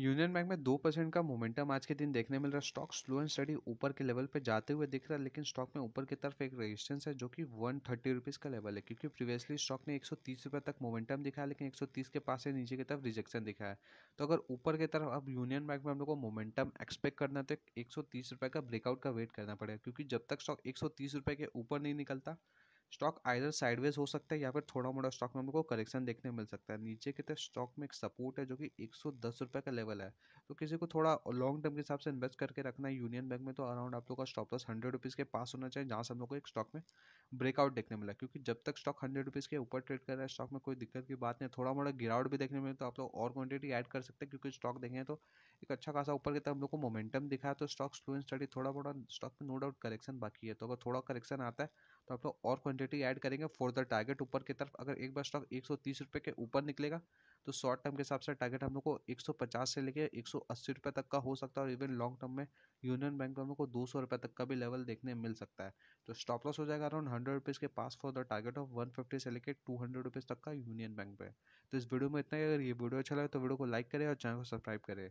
union Bank में दो percent का मोमेंटम आज के दिन देखने मिल रहा है स्टॉक स्लो एंड स्टडी ऊपर के लेवल पे जाते हुए दिख रहा है लेकिन स्टॉक में ऊपर की तरफ एक रेजिस्टेंस है जो कि वन थर्टी रुपीज़ का लेवल है क्योंकि प्रीवियसली स्टॉक ने एक सौ तीस रुपये तक मोमेंटम दिखाया लेकिन एक सौ तीस के पास से नीचे की तरफ रिजेक्शन दिखाया है तो अगर ऊपर की तरफ अब यूनियन बैंक में हम लोग को मोमेंटम एक्सपेक्ट करना तो एक सौ तीस रुपये का ब्रेकआउट का वेट करना पड़ेगा क्योंकि जब तक स्टॉक एक सौ तीस रुपये के ऊपर नहीं निकलता स्टॉक आइधर साइडवेज हो सकता है या फिर थोड़ा मोटा स्टॉक में हमको करेक्शन देखने मिल सकता है नीचे की तरफ स्टॉक में एक सपोर्ट है जो कि एक सौ का लेवल है तो किसी को थोड़ा लॉन्ग टर्म के हिसाब से इन्वेस्ट करके रखना है यूनियन बैंक में तो अराउंड आप लोग का स्टॉप लॉस हंड्रेड रुपीज़ के पास होना चाहिए जहाँ से हम लोग को एक स्टॉक में ब्रेकआउट देखने मिला क्योंकि जब तक स्टॉक हंड्रेड रुपीज़ के ऊपर ट्रेड कर रहा है स्टॉक में कोई दिक्कत की बात नहीं थोड़ा मोटा गिरावट भी देखने मिले तो आप लोग और क्वान्टिटी ऐड कर सकते हैं क्योंकि स्टॉक देखें तो एक अच्छा खासा ऊपर की तरफ हम लोग को मोमेंटम दिखा तो स्टॉक स्टूडेंट स्टडी थोड़ा मोटा स्टॉक में नो डाउट करेक्शन बाकी है तो अगर थोड़ा करेक्शन आता है तो आप लोग और क्वांटिटी ऐड करेंगे फॉर द टारगेट ऊपर की तरफ अगर एक बार स्टॉक एक सौ के ऊपर निकलेगा तो शॉर्ट टर्म के हिसाब से टारगेट हम लोग को 150 से लेकर एक सौ तक का हो सकता है और इवन लॉन्ग टर्म में यूनियन बैंक में हम लोग को दो सौ तक का भी लेवल देखने मिल सकता है तो स्टॉप लॉस हो जाएगा अराउंड हंड्रेड रुपीज़ के पास for the target of one fifty से लेकर टू हंड्रेड रुपीज़ तक का यूनियन बैंक पे तो इस वीडियो में इतना ही अगर ये वीडियो अच्छा लगे तो वीडियो को लाइक करें और चैनल को सब्सक्राइब करें